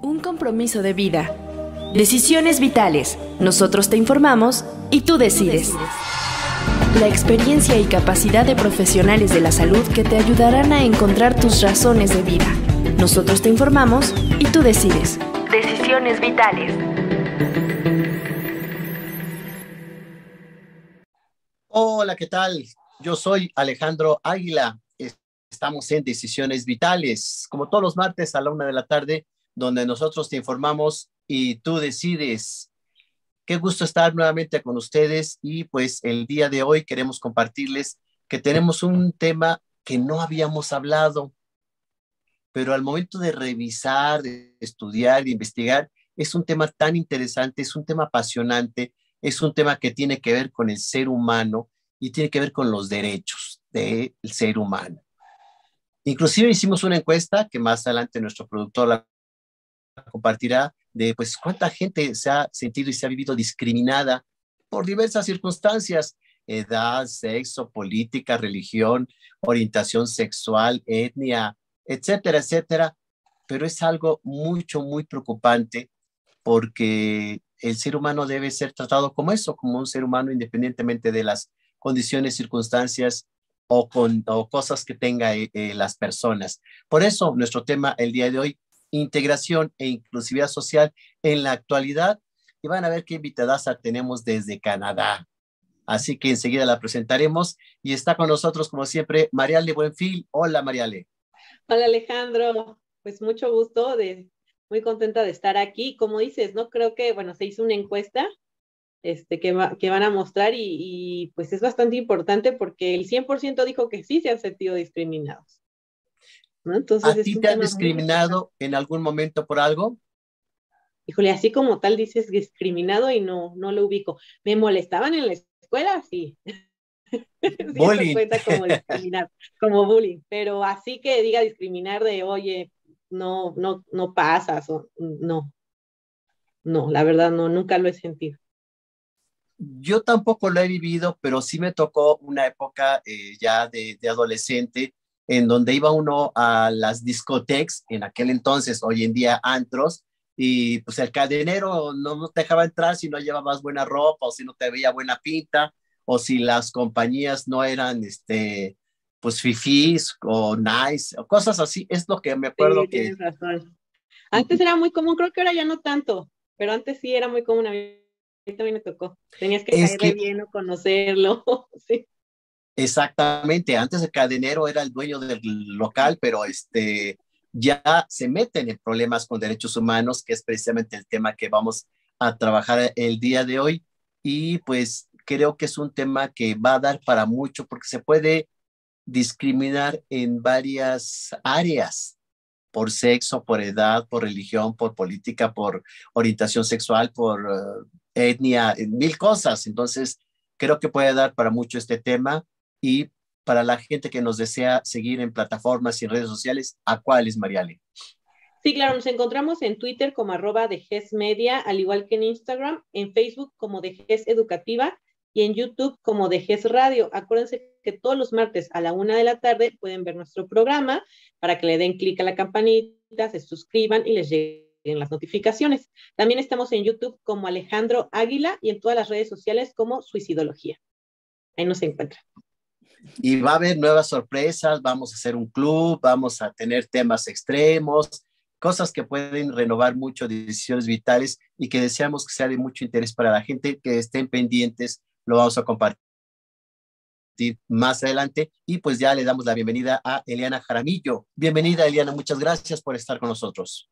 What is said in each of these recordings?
Un compromiso de vida. Decisiones vitales. Nosotros te informamos y tú decides. La experiencia y capacidad de profesionales de la salud que te ayudarán a encontrar tus razones de vida. Nosotros te informamos y tú decides. Decisiones vitales. Hola, ¿qué tal? Yo soy Alejandro Águila. Estamos en Decisiones Vitales. Como todos los martes a la una de la tarde, donde nosotros te informamos y tú decides. Qué gusto estar nuevamente con ustedes y pues el día de hoy queremos compartirles que tenemos un tema que no habíamos hablado, pero al momento de revisar, de estudiar, de investigar, es un tema tan interesante, es un tema apasionante, es un tema que tiene que ver con el ser humano y tiene que ver con los derechos del ser humano. Inclusive hicimos una encuesta que más adelante nuestro productor la compartirá de pues cuánta gente se ha sentido y se ha vivido discriminada por diversas circunstancias, edad, sexo, política, religión, orientación sexual, etnia, etcétera, etcétera. Pero es algo mucho, muy preocupante porque el ser humano debe ser tratado como eso, como un ser humano independientemente de las condiciones, circunstancias o, con, o cosas que tenga eh, eh, las personas. Por eso nuestro tema el día de hoy integración e inclusividad social en la actualidad. Y van a ver qué invitadas tenemos desde Canadá. Así que enseguida la presentaremos. Y está con nosotros, como siempre, Mariale Buenfil. Hola, Mariale. Hola, Alejandro. Pues mucho gusto, de, muy contenta de estar aquí. Como dices, no creo que, bueno, se hizo una encuesta este, que, que van a mostrar y, y, pues es bastante importante porque el 100% dijo que sí se han sentido discriminados. ¿A ti te han discriminado en algún momento por algo? Híjole, así como tal dices discriminado y no, no lo ubico. Me molestaban en la escuela, sí. bullying. como discriminar, como bullying, pero así que diga discriminar de, oye, no, no, no pasas, o, no, no, la verdad no, nunca lo he sentido. Yo tampoco lo he vivido, pero sí me tocó una época eh, ya de, de, adolescente en donde iba uno a las discotecas, en aquel entonces, hoy en día antros, y pues el cadenero no te dejaba entrar si no llevabas buena ropa o si no te veía buena pinta o si las compañías no eran, este, pues fifís o nice o cosas así. Es lo que me acuerdo que... Tienes Antes era muy común, creo que ahora ya no tanto, pero antes sí era muy común. A mí también me tocó. Tenías que caer bien o conocerlo. sí. Exactamente, antes el cadenero era el dueño del local, pero este ya se meten en problemas con derechos humanos, que es precisamente el tema que vamos a trabajar el día de hoy. Y pues creo que es un tema que va a dar para mucho porque se puede discriminar en varias áreas, por sexo, por edad, por religión, por política, por orientación sexual, por eh, etnia, mil cosas. Entonces, creo que puede dar para mucho este tema y para la gente que nos desea seguir en plataformas y redes sociales, ¿a cuáles, Mariale? Sí, claro, nos encontramos en Twitter como arroba de GES Media, al igual que en Instagram, en Facebook como de GES Educativa y en YouTube como de GES Radio. Acuérdense que todos los martes a la una de la tarde pueden ver nuestro programa para que le den clic a la campanita, se suscriban y les lleguen las notificaciones. También estamos en YouTube como Alejandro Águila y en todas las redes sociales como Suicidología. Ahí nos encuentran y va a haber nuevas sorpresas, vamos a hacer un club, vamos a tener temas extremos, cosas que pueden renovar mucho decisiones vitales y que deseamos que sea de mucho interés para la gente, que estén pendientes, lo vamos a compartir más adelante y pues ya le damos la bienvenida a Eliana Jaramillo. Bienvenida Eliana, muchas gracias por estar con nosotros.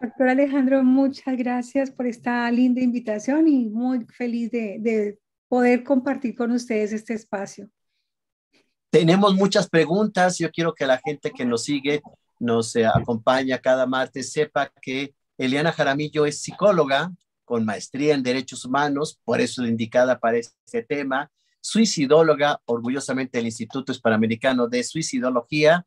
Doctor Alejandro, muchas gracias por esta linda invitación y muy feliz de, de poder compartir con ustedes este espacio. Tenemos muchas preguntas. Yo quiero que la gente que nos sigue, nos acompañe eh, acompaña cada martes, sepa que Eliana Jaramillo es psicóloga con maestría en derechos humanos, por eso es indicada para este tema, suicidóloga, orgullosamente del Instituto Hispanoamericano de Suicidología,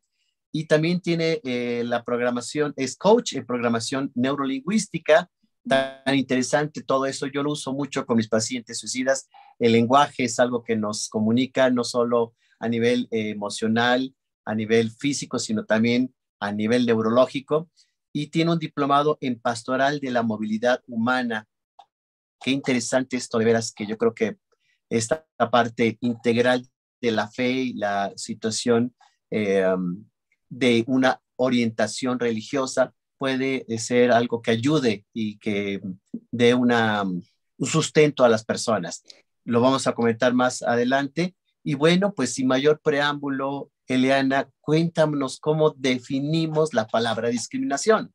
y también tiene eh, la programación, es coach en programación neurolingüística, tan interesante todo eso, yo lo uso mucho con mis pacientes suicidas, el lenguaje es algo que nos comunica, no solo a nivel eh, emocional, a nivel físico, sino también a nivel neurológico, y tiene un diplomado en pastoral de la movilidad humana. Qué interesante esto, de veras, que yo creo que esta parte integral de la fe y la situación em, de una orientación religiosa puede eh, ser algo que ayude y que dé mm, un sustento a las personas. Lo vamos a comentar más adelante, y bueno, pues sin mayor preámbulo, Eliana, cuéntanos cómo definimos la palabra discriminación.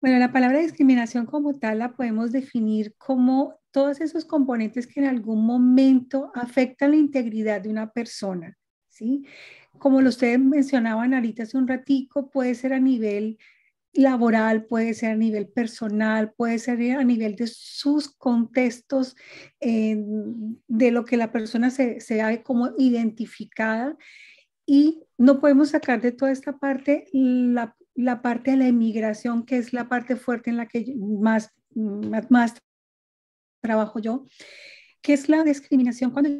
Bueno, la palabra discriminación como tal la podemos definir como todos esos componentes que en algún momento afectan la integridad de una persona, ¿sí? Como lo ustedes mencionaban ahorita hace un ratico, puede ser a nivel laboral, puede ser a nivel personal, puede ser a nivel de sus contextos, eh, de lo que la persona se, se ve como identificada. Y no podemos sacar de toda esta parte la, parte de la emigración que es la parte fuerte en la que más, más, más trabajo yo, que es la discriminación cuando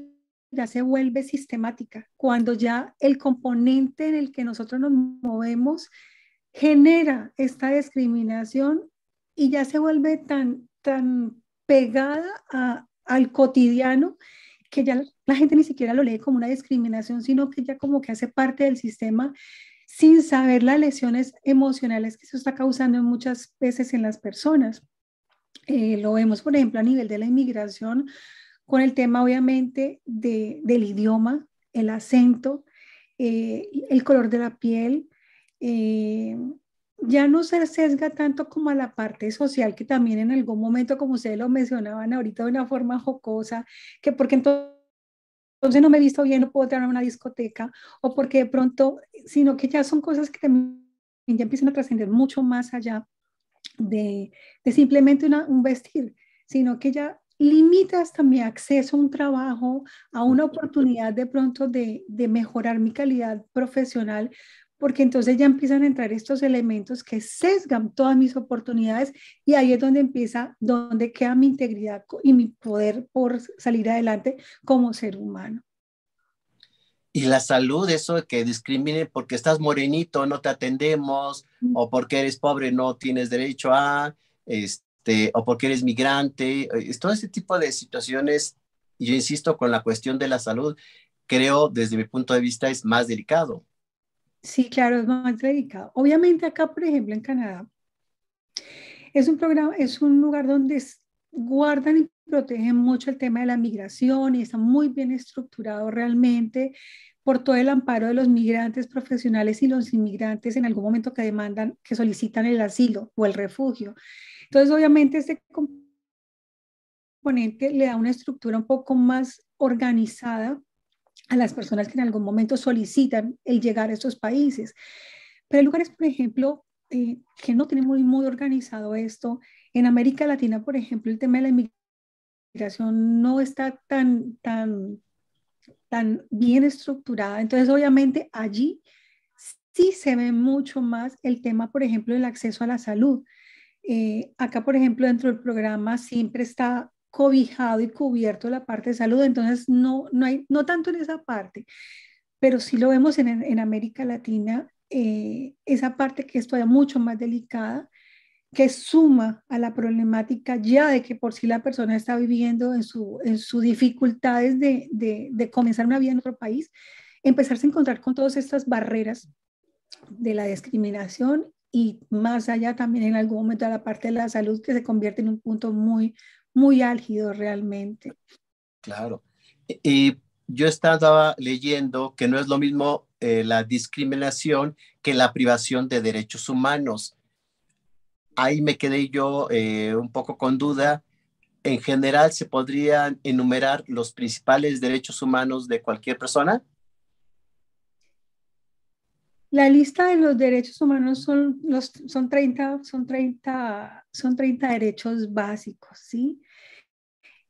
ya se vuelve sistemática, cuando ya el componente en el que nosotros nos movemos genera esta discriminación y ya se vuelve tan, tan pegada al cotidiano que ya la gente ni siquiera lo lee como una discriminación, sino que ya como que hace parte del sistema sin saber las lesiones emocionales que eso está causando muchas veces en las personas. Eh, lo vemos, por ejemplo, a nivel de la inmigración, con el tema obviamente del idioma, el acento, eh, el color de la piel, ya no se sesga tanto como a la parte social, que también en algún momento, como ustedes lo mencionaban ahorita de una forma jocosa, que porque entonces no me he visto bien, no puedo entrar a una discoteca, o porque de pronto, sino que ya son cosas que ya empiezan a trascender mucho más allá de, de simplemente un vestir, sino que ya limita hasta mi acceso a un trabajo, a una oportunidad de pronto de, de mejorar mi calidad profesional, porque entonces ya empiezan a entrar estos elementos que sesgan todas mis oportunidades y ahí es donde empieza, donde queda mi integridad y mi poder por salir adelante como ser humano. Y la salud, eso de que discriminen porque estás morenito, no te atendemos, o porque eres pobre, no tienes derecho a, este, o porque eres migrante, todo ese tipo de situaciones, yo insisto, con la cuestión de la salud, creo desde mi punto de vista es más delicado Sí, claro, es más dedicado. Obviamente acá, por ejemplo, en Canadá, es un programa, es un lugar donde guardan y protegen mucho el tema de la migración y está muy bien estructurado realmente por todo el amparo de los migrantes profesionales y los inmigrantes en algún momento que demandan, que solicitan el asilo o el refugio. Entonces, obviamente, este componente le da una estructura un poco más organizada a las personas que en algún momento solicitan el llegar a estos países. Pero hay lugares, por ejemplo, eh, que no tienen muy, muy organizado esto. En América Latina, por ejemplo, el tema de la inmigración no está tan, tan, tan bien estructurada. Entonces, obviamente, allí sí se ve mucho más el tema, por ejemplo, del acceso a la salud. Eh, acá, por ejemplo, dentro del programa siempre está cobijado y cubierto la parte de salud, entonces no, no, hay, no tanto en esa parte, pero sí lo vemos en, en América Latina, eh, esa parte que es todavía mucho más delicada, que suma a la problemática ya de que por sí la persona está viviendo en sus en dificultades de, de, comenzar una vida en otro país, empezarse a encontrar con todas estas barreras de la discriminación y más allá también en algún momento a la parte de la salud que se convierte en un punto muy, muy álgido realmente. Claro. E, y yo estaba leyendo que no es lo mismo eh, la discriminación que la privación de derechos humanos. Ahí me quedé yo eh, un poco con duda. En general, ¿se podrían enumerar los principales derechos humanos de cualquier persona? La lista de los derechos humanos son, son, 30, son 30 son 30 derechos básicos, ¿sí?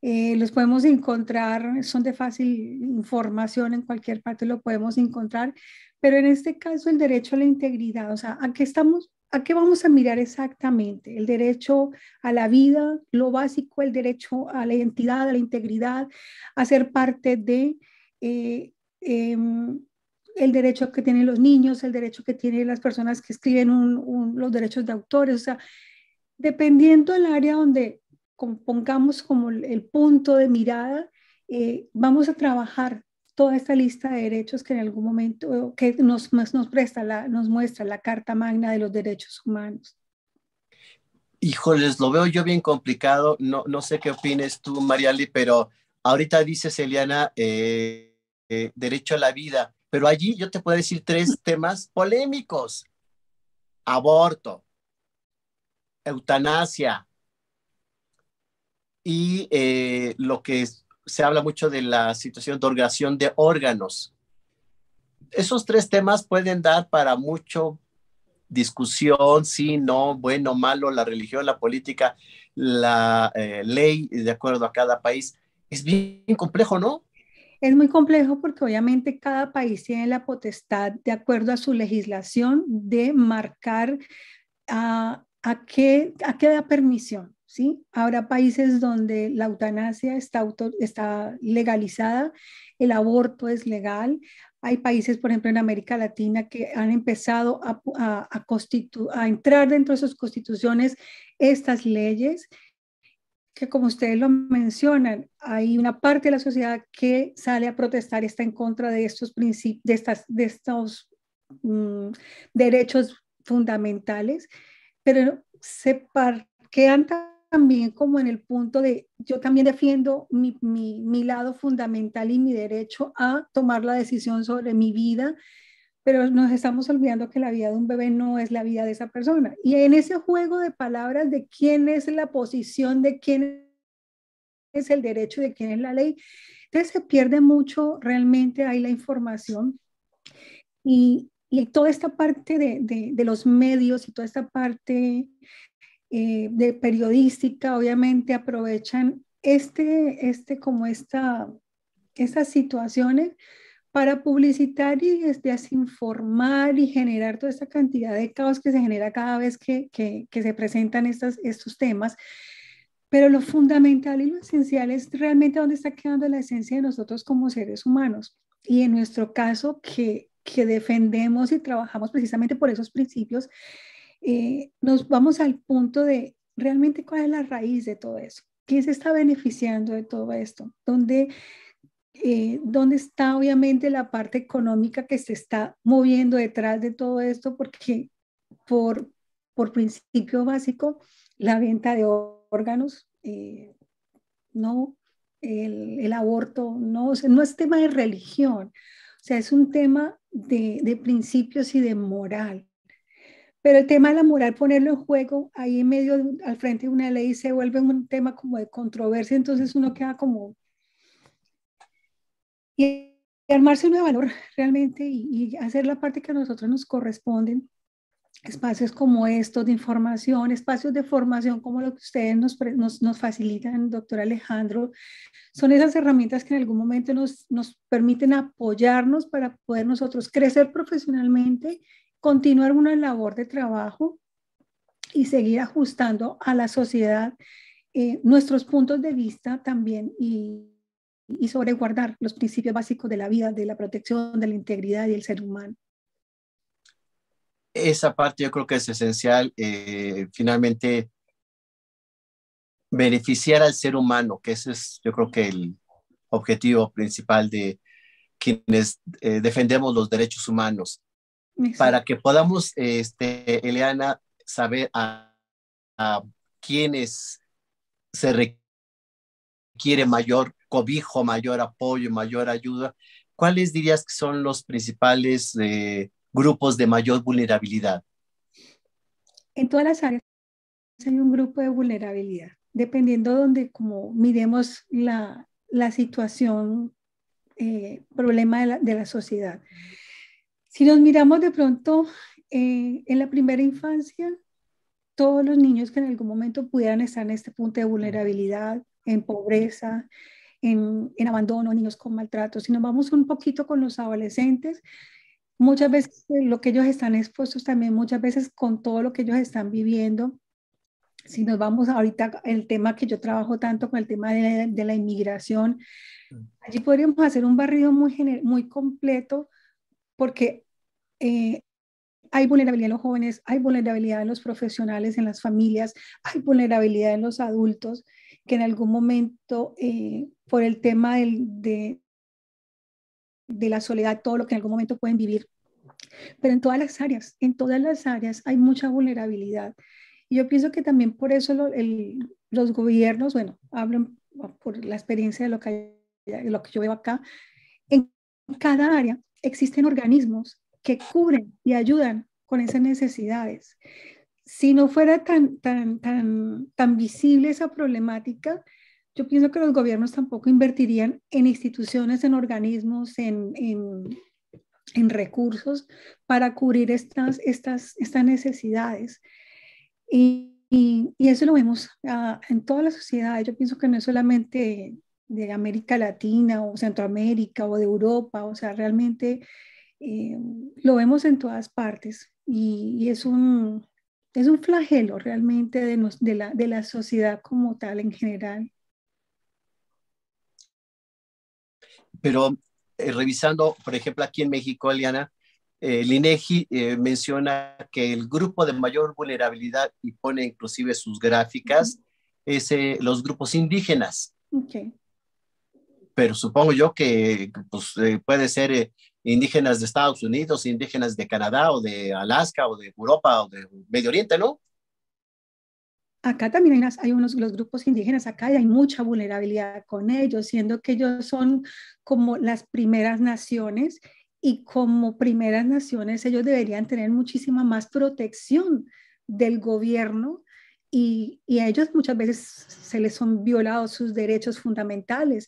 Eh, los podemos encontrar, son de fácil información, en cualquier parte lo podemos encontrar, pero en este caso el derecho a la integridad, o sea, ¿a qué estamos? ¿A qué vamos a mirar exactamente? El derecho a la vida, lo básico, el derecho a la identidad, a la integridad, a ser parte de eh, em, el derecho que tienen los niños, el derecho que tienen las personas que escriben los derechos de autores, o sea, dependiendo del área donde pongamos como el punto de mirada, eh, vamos a trabajar toda esta lista de derechos que en algún momento que nos, nos presta, nos muestra la Carta Magna de los Derechos Humanos. Híjoles, lo veo yo bien complicado. No, no sé qué opines tú, Mariali, pero ahorita dices, Eliana, eh, eh, derecho a la vida. Pero allí yo te puedo decir tres temas polémicos. Aborto, eutanasia y eh, lo que se habla mucho de la situación de orgación de órganos. Esos tres temas pueden dar para mucho discusión, sí, no, bueno, malo, la religión, la política, la eh, ley, de acuerdo a cada país. Es bien complejo, ¿no? Es muy complejo porque obviamente cada país tiene la potestad, de acuerdo a su legislación, de marcar a ah, ¿a qué, a qué da permisión? ¿Sí? Habrá países donde la eutanasia está, está legalizada, el aborto es legal. Hay países, por ejemplo, en América Latina que han empezado a, a, a, entrar dentro de sus constituciones estas leyes que como ustedes lo mencionan, hay una parte de la sociedad que sale a protestar está en contra de estos de, estas, de estos mm, derechos fundamentales pero se parquean también como en el punto de yo también defiendo mi, mi, mi lado fundamental y mi derecho a tomar la decisión sobre mi vida, pero nos estamos olvidando que la vida de un bebé no es la vida de esa persona. Y en ese juego de palabras de quién es la posición, de quién es el derecho, de quién es la ley, entonces se pierde mucho realmente ahí la información. Y, y toda esta parte de, los medios y toda esta parte eh, de periodística, obviamente aprovechan este, este como esta, estas situaciones para publicitar y desinformar y generar toda esta cantidad de caos que se genera cada vez que, se presentan estas, estos temas. Pero lo fundamental y lo esencial es realmente dónde está quedando la esencia de nosotros como seres humanos. Y en nuestro caso, que que defendemos y trabajamos precisamente por esos principios, eh, nos vamos al punto de realmente cuál es la raíz de todo eso, quién se está beneficiando de todo esto, dónde, eh, dónde está obviamente la parte económica que se está moviendo detrás de todo esto, porque por, por principio básico, la venta de órganos, eh, no, el, el, aborto, no, no es tema de religión, o sea, es un tema de, principios y de moral. Pero el tema de la moral, ponerlo en juego ahí en medio, al frente de una ley, se vuelve un tema como de controversia, entonces uno queda como... Y armarse un valor realmente y, hacer la parte que a nosotros nos corresponde espacios como estos de información, espacios de formación como lo que ustedes nos, nos, facilitan, doctor Alejandro, son esas herramientas que en algún momento nos, permiten apoyarnos para poder nosotros crecer profesionalmente, continuar una labor de trabajo y seguir ajustando a la sociedad eh, nuestros puntos de vista también y, y sobreguardar los principios básicos de la vida, de la protección, de la integridad y el ser humano esa parte yo creo que es esencial, eh, finalmente, beneficiar al ser humano, que ese es yo creo que el objetivo principal de quienes eh, defendemos los derechos humanos, para que podamos, este, Eliana, saber a, quienes se requiere mayor cobijo, mayor apoyo, mayor ayuda. ¿Cuáles dirías que son los principales... de eh, grupos de mayor vulnerabilidad? En todas las áreas hay un grupo de vulnerabilidad, dependiendo donde como miremos la, la situación, eh, problema de la, de la, sociedad. Si nos miramos de pronto eh, en la primera infancia, todos los niños que en algún momento pudieran estar en este punto de vulnerabilidad, en pobreza, en, en, abandono, niños con maltrato. Si nos vamos un poquito con los adolescentes, Muchas veces eh, lo que ellos están expuestos también, muchas veces con todo lo que ellos están viviendo, si nos vamos ahorita el tema que yo trabajo tanto con el tema de la, inmigración, mm. allí podríamos hacer un barrido muy, muy completo porque eh, hay vulnerabilidad en los jóvenes, hay vulnerabilidad en los profesionales, en las familias, hay vulnerabilidad en los adultos que en algún momento eh, por el tema del, de, de la soledad, todo lo que en algún momento pueden vivir. Pero en todas las áreas, en todas las áreas hay mucha vulnerabilidad. Y yo pienso que también por eso los gobiernos, bueno, hablan por la experiencia de lo que, lo que yo veo acá, en cada área existen organismos que cubren y ayudan con esas necesidades. Si no fuera tan, tan, tan, tan visible esa problemática, yo pienso que los gobiernos tampoco invertirían en instituciones, en organismos, en, en, en recursos para cubrir estas, estas, estas necesidades. Y, y, eso lo vemos ah, en toda la sociedad. Yo pienso que no es solamente de América Latina o Centroamérica o de Europa, o sea, realmente eh, lo vemos en todas partes y, y, es, un, es un flagelo realmente de, de, la, de la sociedad como tal en general. pero eh, revisando, por ejemplo, aquí en México, Eliana, eh, el INEGI eh, menciona que el grupo de mayor vulnerabilidad y pone inclusive sus gráficas es los grupos indígenas. Okay. Pero supongo yo que pues, puede ser indígenas de Estados Unidos, indígenas de Canadá o de Alaska o de Europa o de Medio Oriente, ¿no? acá también hay, unos los grupos indígenas acá y hay mucha vulnerabilidad con ellos, siendo que ellos son como las primeras naciones y como primeras naciones ellos deberían tener muchísima más protección del gobierno y, a ellos muchas veces se les son violados sus derechos fundamentales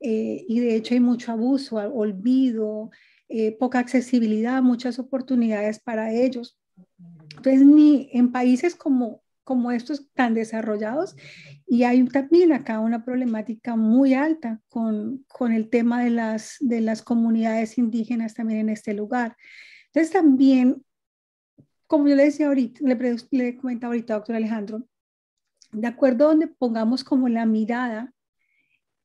eh, y de hecho hay mucho abuso, olvido, eh, poca accesibilidad, muchas oportunidades para ellos. Entonces, ni en países como como estos tan desarrollados. Y hay también acá una problemática muy alta con, el tema de las, de las comunidades indígenas también en este lugar. Entonces también, como yo le decía ahorita, le, le comentaba ahorita, doctor Alejandro, de acuerdo a donde pongamos como la mirada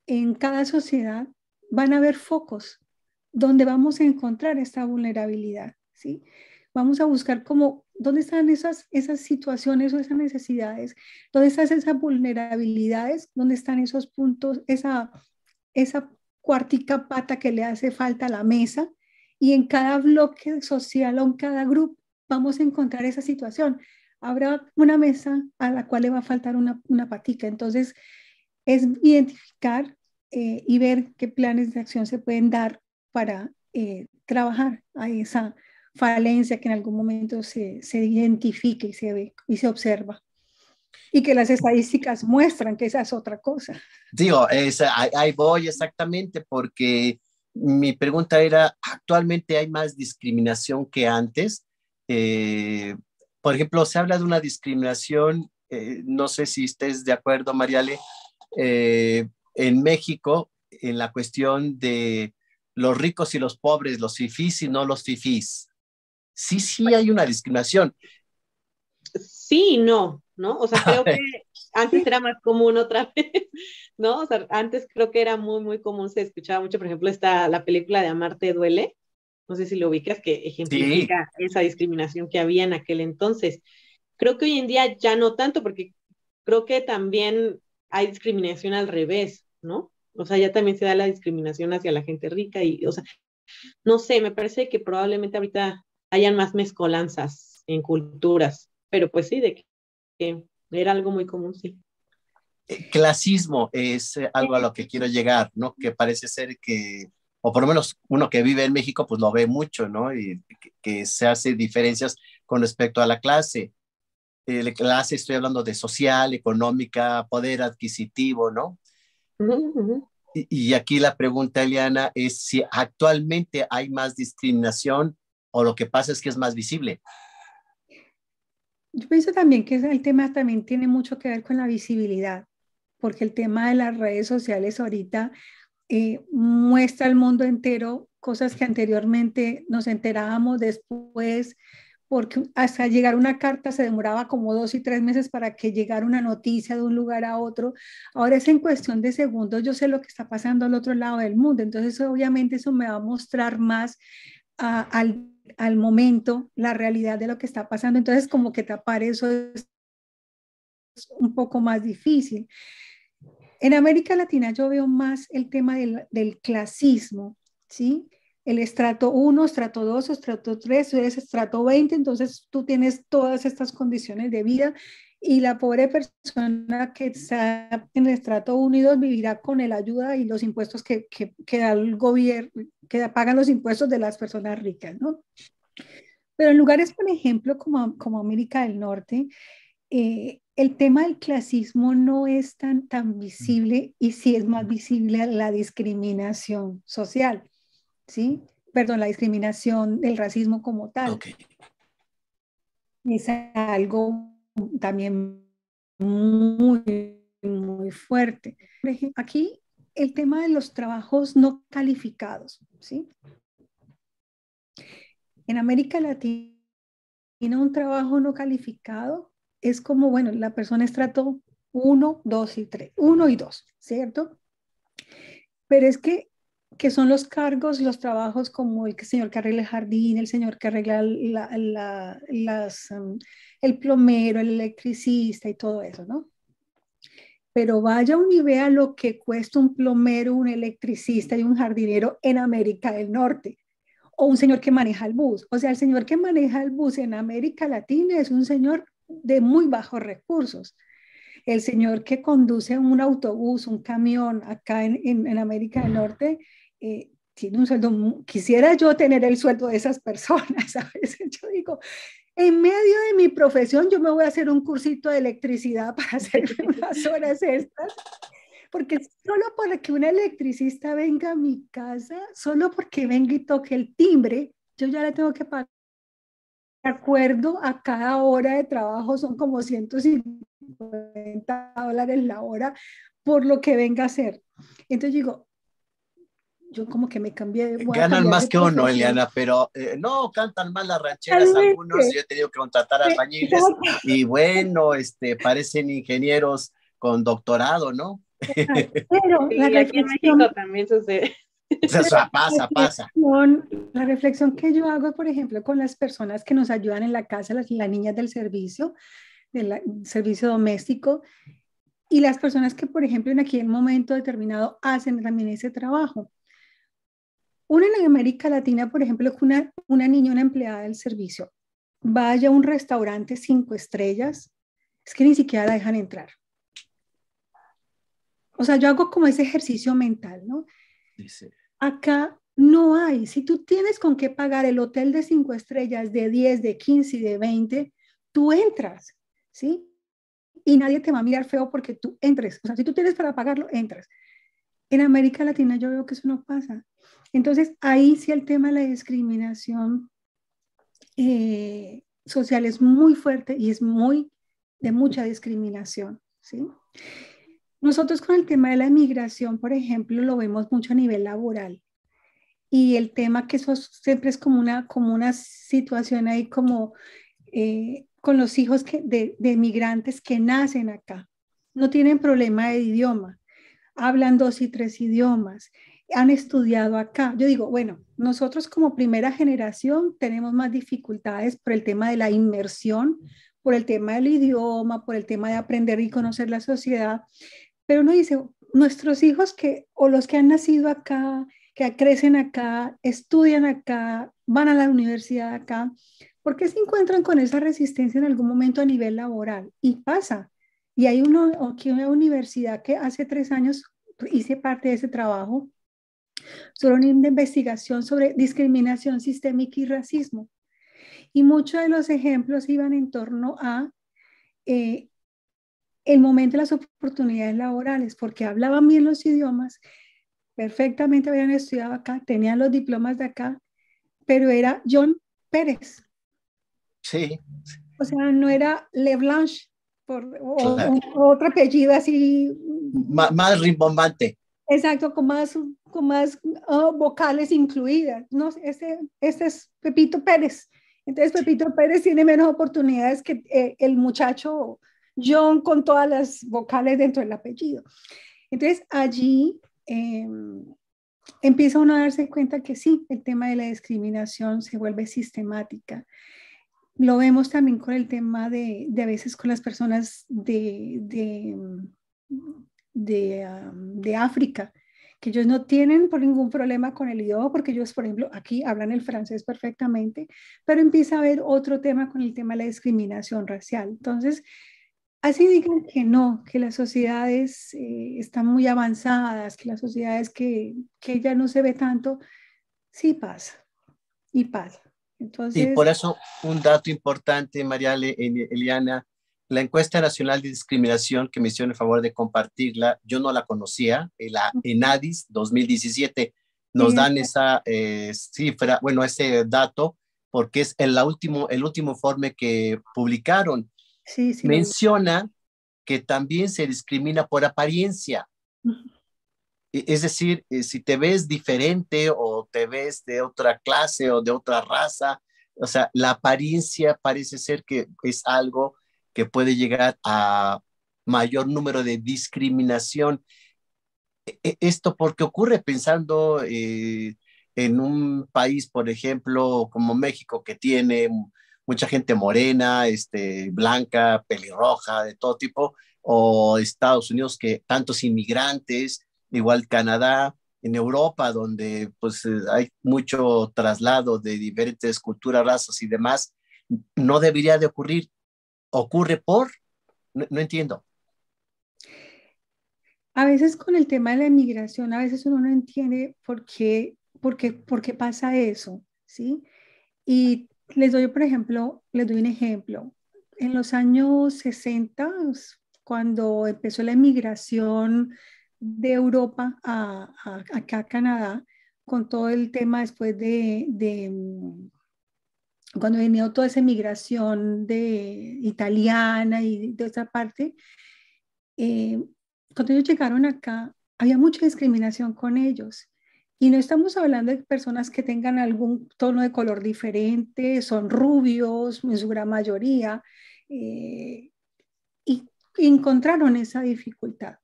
en cada sociedad, van a haber focos donde vamos a encontrar esta vulnerabilidad, ¿sí? sí Vamos a buscar cómo, ¿dónde están esas, esas situaciones o esas necesidades? ¿Dónde están esas vulnerabilidades? ¿Dónde están esos puntos, esa, esa cuartica pata que le hace falta a la mesa? Y en cada bloque social o en cada grupo vamos a encontrar esa situación. Habrá una mesa a la cual le va a faltar una, una patica. Entonces, es identificar eh, y ver qué planes de acción se pueden dar para eh, trabajar a esa falencia que en algún momento se, se identifique y se ve y se observa y que las estadísticas muestran que esa es otra cosa. Digo, ahí, voy exactamente porque mi pregunta era, actualmente hay más discriminación que antes. Eh, por ejemplo, se habla de una discriminación, eh, no sé si estés de acuerdo, Mariale, eh, en México, en la cuestión de los ricos y los pobres, los fifís y no los fifís sí, sí hay una discriminación. Sí, no, ¿no? O sea, creo que antes era más común otra vez, ¿no? O sea, antes creo que era muy, muy común, se escuchaba mucho, por ejemplo, esta, la película de Amarte Duele, no sé si lo ubicas, que ejemplifica esa discriminación que había en aquel entonces. Creo que hoy en día ya no tanto, porque creo que también hay discriminación al revés, ¿no? O sea, ya también se da la discriminación hacia la gente rica y, o sea, no sé, me parece que probablemente ahorita hayan más mezcolanzas en culturas, pero pues sí, de que era algo muy común, sí. Eh, clasismo es eh, algo a lo que quiero llegar, ¿no? Que parece ser que, o por lo menos uno que vive en México, pues lo ve mucho, ¿no? Y que, se hace diferencias con respecto a la clase. la eh, clase, estoy hablando de social, económica, poder adquisitivo, ¿no? y aquí la pregunta, Eliana, es si actualmente hay más discriminación o lo que pasa es que es más visible. Yo pienso también que el tema también tiene mucho que ver con la visibilidad, porque el tema de las redes sociales ahorita eh, muestra al mundo entero cosas que anteriormente nos enterábamos después, porque hasta llegar una carta se demoraba como dos y tres meses para que llegara una noticia de un lugar a otro. Ahora es en cuestión de segundos, yo sé lo que está pasando al otro lado del mundo, entonces obviamente eso me va a mostrar más al al momento la realidad de lo que está pasando. Entonces, como que tapar eso es un poco más difícil. En América Latina yo veo más el tema del, del clasismo, ¿sí? El estrato 1, estrato 2, estrato 3, eres estrato 20, entonces tú tienes todas estas condiciones de vida y la pobre persona que está en el estrato 1 vivirá con la ayuda y los impuestos que, que, que da el gobierno, que pagan los impuestos de las personas ricas, ¿no? Pero en lugares, por ejemplo, como, como América del Norte, eh, el tema del clasismo no es tan, tan visible y sí es más visible la discriminación social, ¿sí? Perdón, la discriminación, del racismo como tal. Okay. Es algo también muy, muy fuerte. aquí el tema de los trabajos no calificados, ¿sí? En América Latina, un trabajo no calificado es como, bueno, la persona es trato 1, 2 y 3, 1 y 2, ¿cierto? Pero es que que son los cargos, los trabajos como el señor que arregla el jardín, el señor que arregla las, em, el plomero, el electricista y todo eso, ¿no? Pero vaya un nivel a lo que cuesta un plomero, un electricista y un jardinero en América del Norte, o un señor que maneja el bus. O sea, el señor que maneja el bus en América Latina es un señor de muy bajos recursos el señor que conduce un autobús, un camión acá en, en, América del Norte eh, tiene un sueldo, quisiera yo tener el sueldo de esas personas, a veces yo digo, en medio de mi profesión yo me voy a hacer un cursito de electricidad para hacer unas horas estas, porque solo para que un electricista venga a mi casa, solo porque venga y toque el timbre, yo ya le tengo que pagar. De acuerdo a cada hora de trabajo son como 150 dólares la hora por lo que venga a hacer. Entonces digo, yo como que me cambié. de Ganan más que uno, Eliana, pero eh, no, cantan más las rancheras algunos. Yo he tenido que contratar y bueno, este, parecen ingenieros con doctorado, ¿no? Pero la reflexión, también sucede. pasa, pasa. La reflexión que yo hago, por ejemplo, con las personas que nos ayudan en la casa, las, las niñas del servicio, del servicio doméstico, y las personas que, por ejemplo, en aquel momento determinado hacen también ese trabajo. Una en América Latina, por ejemplo, que una, una niña, una empleada del servicio, vaya a un restaurante cinco estrellas, es que ni siquiera la dejan entrar. O sea, yo hago como ese ejercicio mental, ¿no? Acá no hay. Si tú tienes con qué pagar el hotel de cinco estrellas, de 10, de 15 y de 20, tú entras, ¿sí? Y nadie te va a mirar feo porque tú entres. O sea, si tú tienes para pagarlo, entras. En América Latina yo veo que eso no pasa. Entonces, ahí sí el tema de la discriminación eh, social es muy fuerte y es muy de mucha discriminación. ¿sí? Nosotros con el tema de la migración, por ejemplo, lo vemos mucho a nivel laboral. Y el tema que eso siempre es como una, como una situación ahí como eh, con los hijos de, de migrantes que nacen acá. No tienen problema de idioma, hablan dos y tres idiomas han estudiado acá. Yo digo, bueno, nosotros como primera generación tenemos más dificultades por el tema de la inmersión, por el tema del idioma, por el tema de aprender y conocer la sociedad, pero uno dice, nuestros hijos que o los que han nacido acá, que crecen acá, estudian acá, van a la universidad acá, ¿por qué se encuentran con esa resistencia en algún momento a nivel laboral? Y pasa. Y hay uno, aquí una universidad que hace tres años hice parte de ese trabajo, sobre una investigación sobre discriminación sistémica y racismo. Y muchos de los ejemplos iban en torno a eh, el momento de las oportunidades laborales, porque hablaban bien los idiomas, perfectamente habían estudiado acá, tenían los diplomas de acá, pero era John Pérez. Sí. O sea, no era Le por, o, otro apellido así. más rimbombante. Exacto, con más, con más ah, vocales incluidas. No, este, este es Pepito Pérez. Entonces Pepito Pérez tiene menos oportunidades que eh, el muchacho John con todas las vocales dentro del apellido. Entonces allí eh, empieza uno a darse cuenta que sí, el tema de la discriminación se vuelve sistemática. Lo vemos también con el tema de, de a veces con las personas de, de Ah, de, África, que ellos no tienen por ningún problema con el idioma, porque ellos, por ejemplo, aquí hablan el francés perfectamente, pero empieza a haber otro tema con el tema de la discriminación racial. Entonces, así digan que no, que las sociedades eh, están muy avanzadas, que las sociedades que, que ya no se ve tanto, sí pasa, y pasa. Entonces... y por eso un dato importante, Mariale, Eliana, la encuesta nacional de discriminación que me hicieron el favor de compartirla, yo no la conocía, eh, la ENADIS 2017 nos dan esa eh, cifra, bueno, ese dato, porque es el último, el último informe que publicaron. Sí, Menciona que también se discrimina por apariencia. E, es decir, eh, si te ves diferente o te ves de otra clase o de otra raza, o sea, la apariencia parece ser que es algo que puede llegar a mayor número de discriminación. E, e, esto porque ocurre pensando eh, en un país, por ejemplo, como México, que tiene mucha gente morena, este, blanca, pelirroja, de todo tipo, o Estados Unidos, que tantos inmigrantes, igual Canadá, en Europa, donde pues eh, hay mucho traslado de diferentes culturas, razas y demás, no debería de ocurrir ocurre por, no, entiendo. A veces con el tema de la emigración, a veces uno no entiende por qué, por qué, por qué pasa eso, ¿sí? Y les doy, por ejemplo, les doy un ejemplo. En los años 60, cuando empezó la emigración de Europa a, acá Canadá, con todo el tema después de, cuando vino toda esa migración de, italiana y de otra parte, eh, cuando ellos llegaron acá, había mucha discriminación con ellos. Y no estamos hablando de personas que tengan algún tono de color diferente, son rubios en su gran mayoría, eh, y encontraron esa dificultad.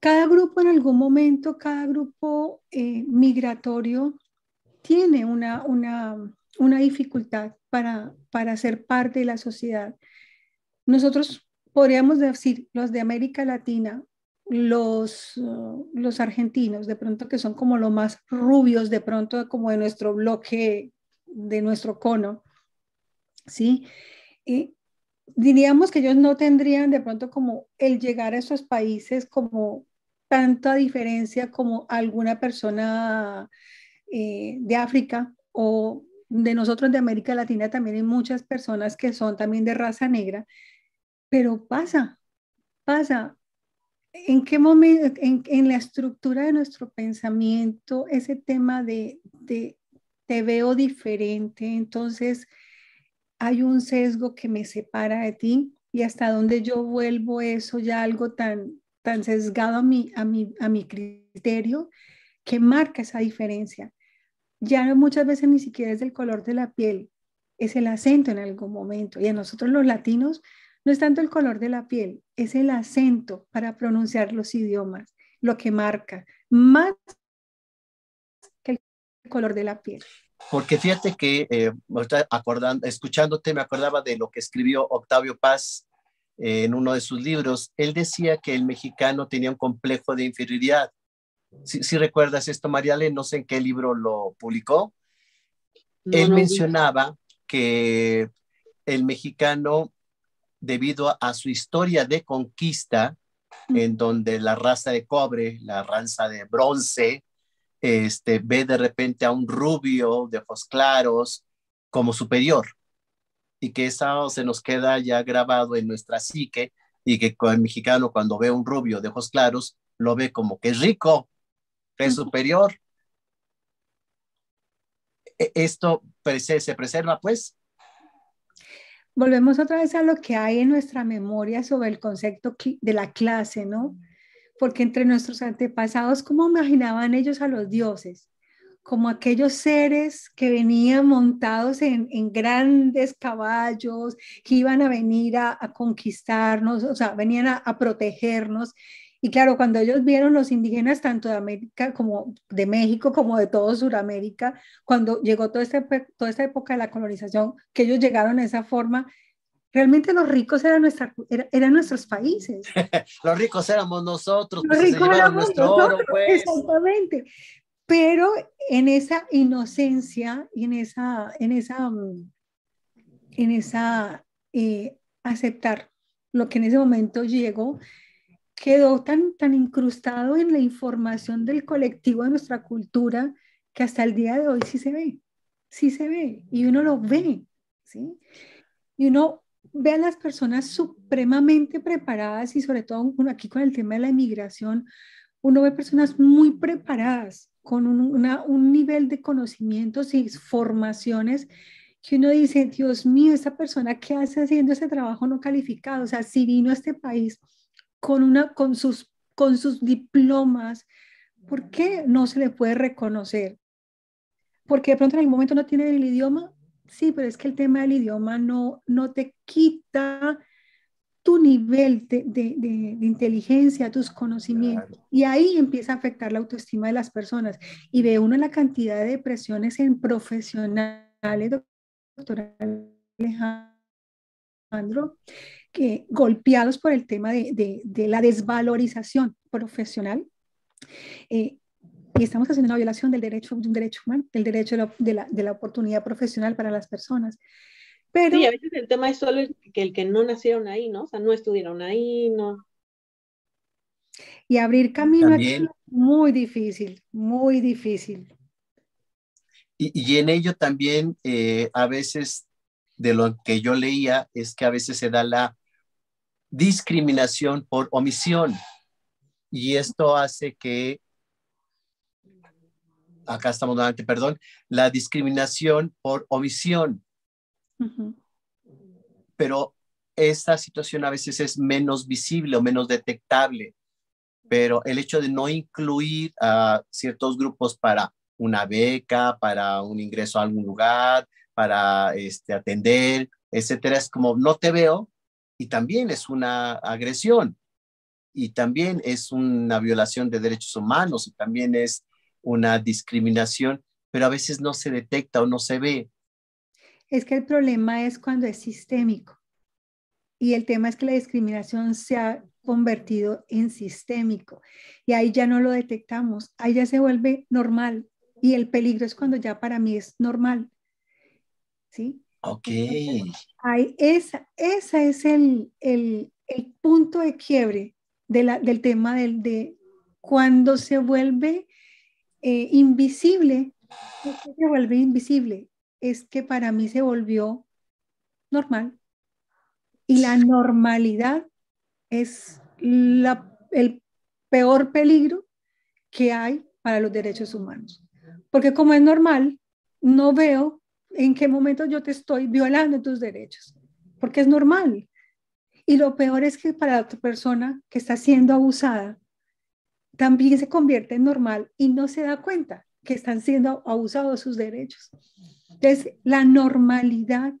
Cada grupo en algún momento, cada grupo eh, migratorio tiene una, una, una dificultad para, para ser parte de la sociedad. Nosotros podríamos decir, los de América Latina, los, uh, los argentinos, de pronto que son como los más rubios, de pronto como de nuestro bloque, de nuestro cono, ¿sí? Y diríamos que ellos no tendrían de pronto como el llegar a esos países como tanta diferencia como alguna persona eh, de África o de nosotros de América Latina también hay muchas personas que son también de raza negra, pero pasa, pasa. ¿En qué momento, en, la estructura de nuestro pensamiento, ese tema de, de te veo diferente, entonces hay un sesgo que me separa de ti y hasta dónde yo vuelvo eso ya algo tan, tan sesgado a a, mi, a mi criterio que marca esa diferencia ya muchas veces ni siquiera es el color de la piel, es el acento en algún momento. Y a nosotros los latinos no es tanto el color de la piel, es el acento para pronunciar los idiomas, lo que marca, más que el color de la piel. Porque fíjate que, eh, escuchándote, me acordaba de lo que escribió Octavio Paz eh, en uno de sus libros. Él decía que el mexicano tenía un complejo de inferioridad si, recuerdas esto, Mariale, no sé en qué libro lo publicó, él mencionaba que el mexicano, debido a su historia de conquista, en donde la raza de cobre, la raza de bronce, este, ve de repente a un rubio de ojos claros como superior y que eso se nos queda ya grabado en nuestra psique y que el mexicano cuando ve a un rubio de ojos claros lo ve como que es rico es superior. E, esto se preserva, pues. Volvemos otra vez a lo que hay en nuestra memoria sobre el concepto de la clase, ¿no? Porque entre nuestros antepasados, ¿cómo imaginaban ellos a los dioses? Como aquellos seres que venían montados en, grandes caballos, que iban a venir a, conquistarnos, o sea, venían a protegernos y claro, cuando ellos vieron los indígenas tanto de América como de México, como de todo Sudamérica, cuando llegó toda esta, toda esta época de la colonización, que ellos llegaron de esa forma, realmente los ricos eran, nuestra, eran, nuestros países. los ricos éramos nosotros. Los pues, ricos éramos nuestro nosotros, pues. Exactamente. Pero en esa inocencia y en esa, en esa, mm, en esa eh, aceptar lo que en ese momento llegó, quedó tan, tan incrustado en la información del colectivo de nuestra cultura que hasta el día de hoy sí se ve, sí se ve, y uno lo ve, ¿sí? Y uno ve a las personas supremamente preparadas y sobre todo aquí con el tema de la inmigración, uno ve personas muy preparadas, con un, un nivel de conocimientos y formaciones que uno dice, Dios mío, esta persona que hace haciendo ese trabajo no calificado, o sea, si vino a este país con, una, con, sus, con sus diplomas, ¿por qué no se le puede reconocer? Porque de pronto en el momento no tiene el idioma, sí, pero es que el tema del idioma no, no te quita tu nivel de, inteligencia, tus conocimientos. Y ahí empieza a afectar la autoestima de las personas. Y ve uno la cantidad de depresiones en profesionales, doctora que golpeados por el tema de, de, la desvalorización profesional. Eh, y estamos haciendo una violación del derecho, de un derecho humano, el derecho de la, de la, oportunidad profesional para las personas. Pero, a veces el tema es solo el, que el que no nacieron ahí, ¿no? O sea, no estuvieron ahí, ¿no? Y abrir camino es muy difícil, muy difícil. Y, y en ello también eh, a veces de lo que yo leía es que a veces se da la discriminación por omisión y esto hace que, acá estamos nuevamente, perdón, la discriminación por omisión. Pero esta situación a veces es menos visible o menos detectable, pero el hecho de no incluir a ciertos grupos para una beca, para un ingreso a algún lugar, para este, atender, etcétera. Es como no te veo y también es una agresión y también es una violación de derechos humanos y también es una discriminación, pero a veces no se detecta o no se ve. Es que el problema es cuando es sistémico. Y el tema es que la discriminación se ha convertido en sistémico y ahí ya no lo detectamos, ahí ya se vuelve normal y el peligro es cuando ya para mí es normal. ¿sí? Ok. esa, esa es el, el, el punto de quiebre de la, del tema del, de cuando se vuelve eh, invisible. qué se vuelve invisible? Es que para mí se volvió normal. Y la normalidad es la, el peor peligro que hay para los derechos humanos. Porque como es normal, no veo en qué momento yo te estoy violando tus derechos, porque es normal. Y lo peor es que para la otra persona que está siendo abusada, también se convierte en normal y no se da cuenta que están siendo abusados sus derechos. Entonces, la normalidad,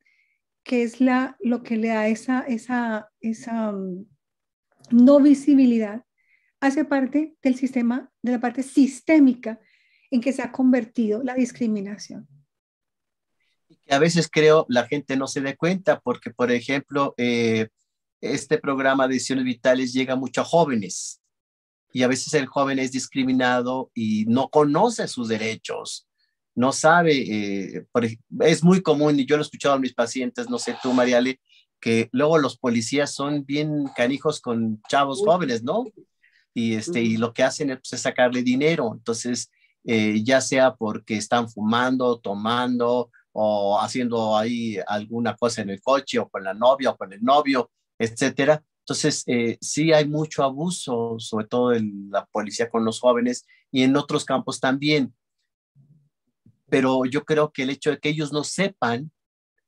que es la, lo que le da esa, esa, esa mm, no visibilidad, hace parte del sistema, de la parte sistémica en que se ha convertido la discriminación a veces creo la gente no se da cuenta, porque, por ejemplo, eh, este programa de decisiones Vitales llega mucho a jóvenes y a veces el joven es discriminado y no conoce sus derechos, no sabe, eh, es muy común, y yo lo he escuchado a mis pacientes, no sé tú, Mariale, que luego los policías son bien canijos con chavos jóvenes, ¿no? Y, este, y lo que hacen es, pues, sacarle dinero, entonces, eh, ya sea porque están fumando, tomando, o haciendo ahí alguna cosa en el coche o con la novia o con el novio, etcétera. Entonces, eh, sí hay mucho abuso, sobre todo en la policía con los jóvenes y en otros campos también. Pero yo creo que el hecho de que ellos no sepan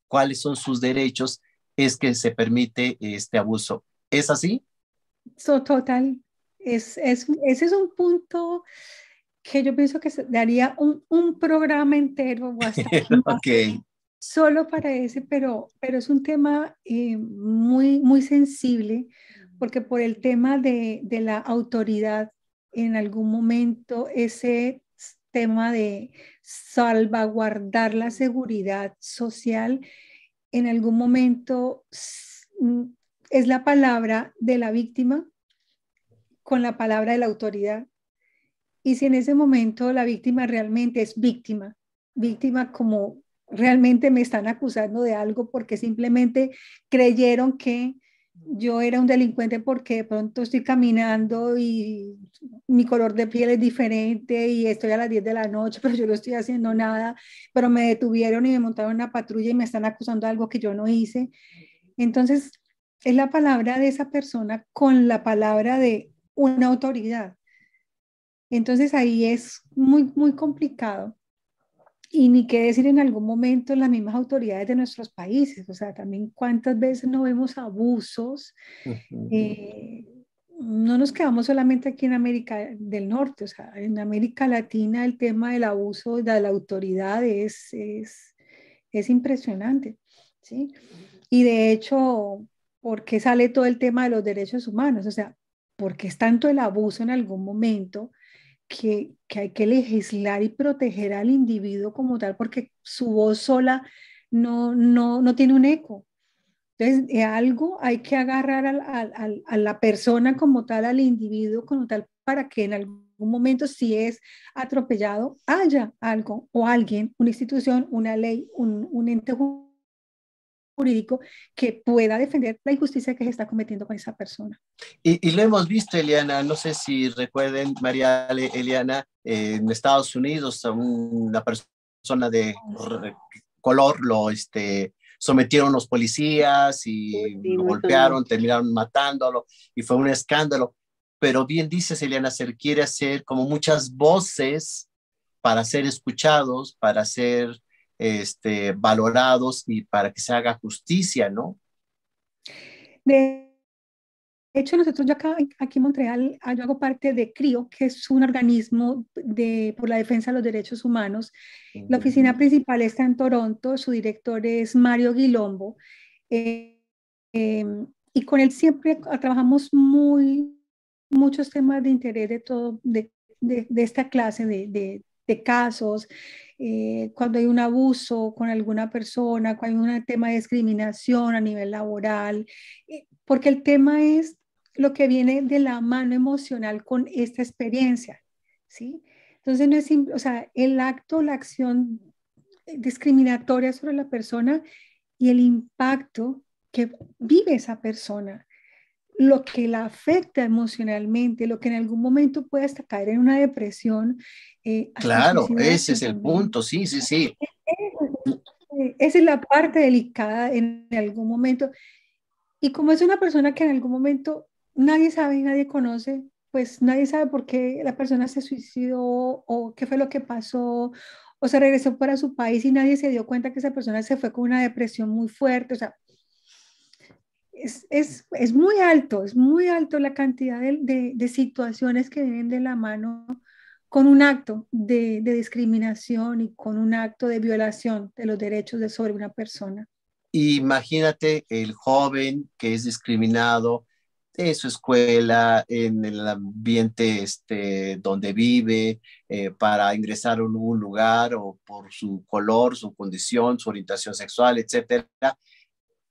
cuáles son sus derechos es que se permite este abuso. ¿Es así? So, total. ese es un punto que yo pienso que daría un, programa entero solo para ese, pero, pero es un tema eh, muy, muy sensible porque por el tema de, de, la autoridad, en algún momento ese tema de salvaguardar la seguridad social, en algún momento mm, es la palabra de la víctima con la palabra de la autoridad y si en ese momento la víctima realmente es víctima, víctima como realmente me están acusando de algo porque simplemente creyeron que yo era un delincuente porque de pronto estoy caminando y mi color de piel es diferente y estoy a las 10 de la noche, pero yo no estoy haciendo nada, pero me detuvieron y me montaron una patrulla y me están acusando de algo que yo no hice. Entonces, es la palabra de esa persona con la palabra de una autoridad. Entonces ahí es muy, muy complicado. Y ni qué decir en algún momento las mismas autoridades de nuestros países, o sea, también cuántas veces no vemos abusos. Eh, no nos quedamos solamente aquí en América del Norte, o sea, en América Latina el tema del abuso de la autoridad es, es, impresionante, ¿sí? Y de hecho, ¿por qué sale todo el tema de los derechos humanos? O sea, porque es tanto el abuso en algún momento que, hay que legislar y proteger al individuo como tal, porque su voz sola no, no, tiene un eco. Entonces, algo hay que agarrar a la persona como tal, al individuo como tal, para que en algún momento, si es atropellado, haya algo o alguien, una institución, una ley, un, ente jurídico que pueda defender la injusticia que se está cometiendo con esa persona. Y, lo hemos visto, Eliana, no sé si recuerden, María Eliana, en Estados Unidos, una persona de color lo este, sometieron los policías y lo golpearon, terminaron matándolo y fue un escándalo. Pero bien dices, Eliana, se quiere hacer como muchas voces para ser escuchados, para ser este, valorados y para que se haga justicia, ¿no? De hecho, nosotros yo acá, aquí en Montreal, ah, yo hago parte de CRIO, que es un organismo de, por la defensa de los derechos humanos. La oficina principal está en Toronto, su director es Mario Guilombo. Eh, em, y con él siempre trabajamos muy, muchos temas de interés de todo, de, de, esta clase de, de casos, eh, cuando hay un abuso con alguna persona, cuando hay un tema de discriminación a nivel laboral, eh, porque el tema es lo que viene de la mano emocional con esta experiencia, ¿sí? Entonces, no es, o sea, el acto, la acción discriminatoria sobre la persona y el impacto que vive esa persona lo que la afecta emocionalmente, lo que en algún momento puede hasta caer en una depresión. Eh, claro, ese es el punto, sí, sí, sí. Esa es la parte delicada en algún momento. Y como es una persona que en algún momento nadie sabe y nadie conoce, pues nadie sabe por qué la persona se suicidó o qué fue lo que pasó o se regresó para su país y nadie se dio cuenta que esa persona se fue con una depresión muy fuerte. O sea, es, muy alto, es muy alto la cantidad de, situaciones que vienen de la mano con un acto de, discriminación y con un acto de violación de los derechos de sobre una persona. Imagínate el joven que es discriminado en su escuela, en el ambiente este, donde vive, eh, para ingresar a un, lugar o por su color, su condición, su orientación sexual, etc.,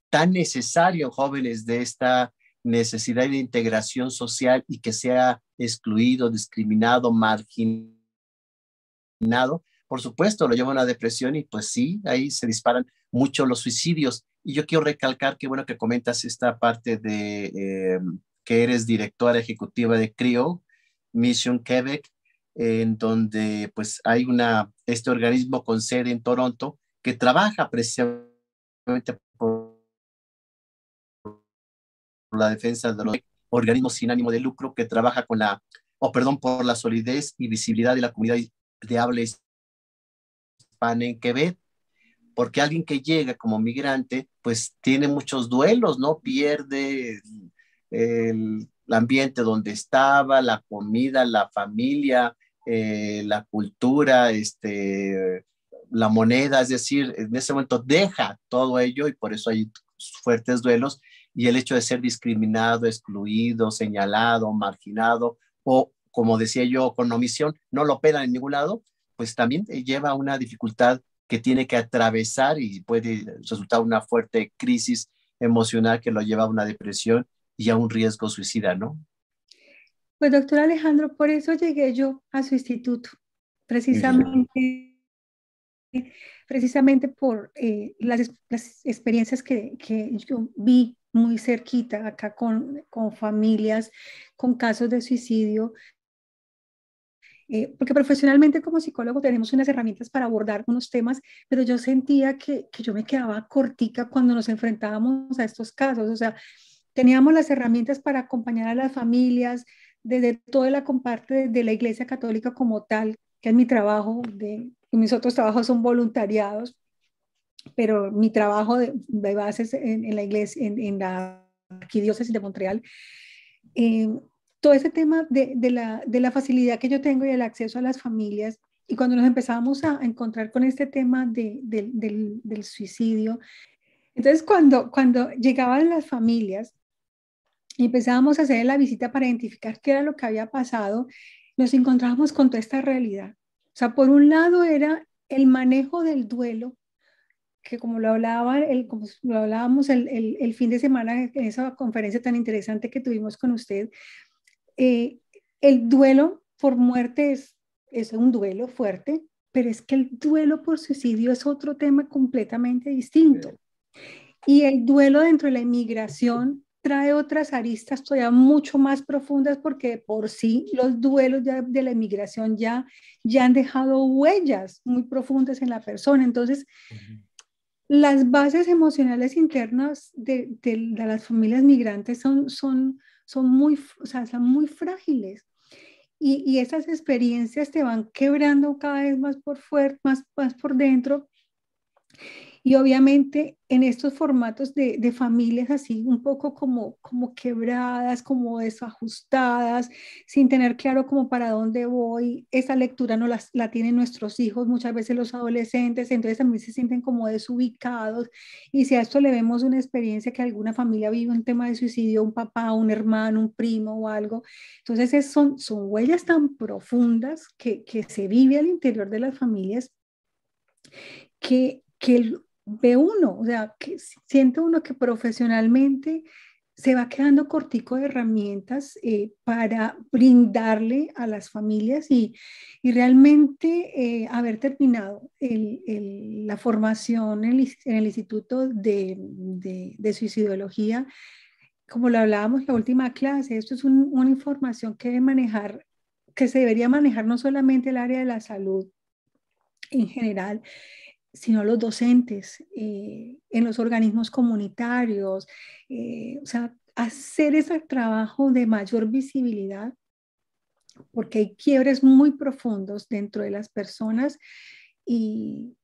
tan necesario jóvenes de esta necesidad de integración social y que sea excluido, discriminado, marginado. Por supuesto, lo lleva a una depresión y pues sí, ahí se disparan mucho los suicidios. Y yo quiero recalcar que bueno que comentas esta parte de em, que eres directora ejecutiva de CRIO, Mission Quebec, en donde pues hay una, este organismo con sede en Toronto que trabaja precisamente la defensa de los organismos sin ánimo de lucro que trabaja con la, o perdón, por la solidez y visibilidad de la comunidad de habla hispana en Quebec, porque alguien que llega como migrante, pues tiene muchos duelos, ¿no? Pierde el, ambiente donde estaba, la comida, la familia, eh, la cultura, este, la moneda, es decir, en ese momento deja todo ello y por eso hay fuertes duelos y el hecho de ser discriminado, excluido, señalado, marginado o, como decía yo, con omisión, no lo pela en ningún lado, pues también lleva a una dificultad que tiene que atravesar y puede resultar una fuerte crisis emocional que lo lleva a una depresión y a un riesgo suicida, ¿no? Pues doctor Alejandro, por eso llegué yo a su instituto, precisamente, precisamente por eh, las, experiencias que, que, yo vi muy cerquita, acá con, con familias, con casos de suicidio, eh, porque profesionalmente como psicólogo tenemos unas herramientas para abordar unos temas, pero yo sentía que, que, yo me quedaba cortica cuando nos enfrentábamos a estos casos, o sea, teníamos las herramientas para acompañar a las familias desde toda la parte de la Iglesia Católica como tal, que es mi trabajo, de, y mis otros trabajos son voluntariados, pero mi trabajo de, bases en, la iglesia, en, la arquidiócesis de Montreal, eh, todo ese tema de, la, facilidad que yo tengo y el acceso a las familias, y cuando nos empezamos a encontrar con este tema del, suicidio, entonces cuando, cuando llegaban las familias y empezábamos a hacer la visita para identificar qué era lo que había pasado, nos encontrábamos con toda esta realidad. O sea, por un lado era el manejo del duelo que como lo, hablaba, el, como lo hablábamos el, el, fin de semana en esa conferencia tan interesante que tuvimos con usted, eh, el duelo por muerte es, es un duelo fuerte, pero es que el duelo por suicidio es otro tema completamente distinto. Y el duelo dentro de la inmigración trae otras aristas todavía mucho más profundas porque por sí los duelos de la inmigración ya, ya han dejado huellas muy profundas en la persona. Entonces, las bases emocionales internas de, las familias migrantes son, son, son, muy, o muy frágiles. Y, esas experiencias te van quebrando cada vez más por más por dentro. Y obviamente en estos formatos de, familias así, un poco como, como quebradas, como desajustadas, sin tener claro como para dónde voy, esa lectura no la tienen nuestros hijos, muchas veces los adolescentes, entonces también se sienten como desubicados. Y si a esto le vemos una experiencia que alguna familia vive, un tema de suicidio, un papá, un hermano, un primo o algo, entonces son, son huellas tan profundas que, se vive al interior de las familias que que ve uno, o sea, siente uno que profesionalmente se va quedando cortico de herramientas eh, para brindarle a las familias y, realmente eh, haber terminado la formación en, el, Instituto de, de, Suicidología. Como lo hablábamos la última clase, esto es una información que debe manejar, que se debería manejar no solamente el área de la salud en general, sino los docentes, eh, en los organismos comunitarios, eh, o sea, hacer ese trabajo de mayor visibilidad, porque hay quiebres muy profundos dentro de las personas y,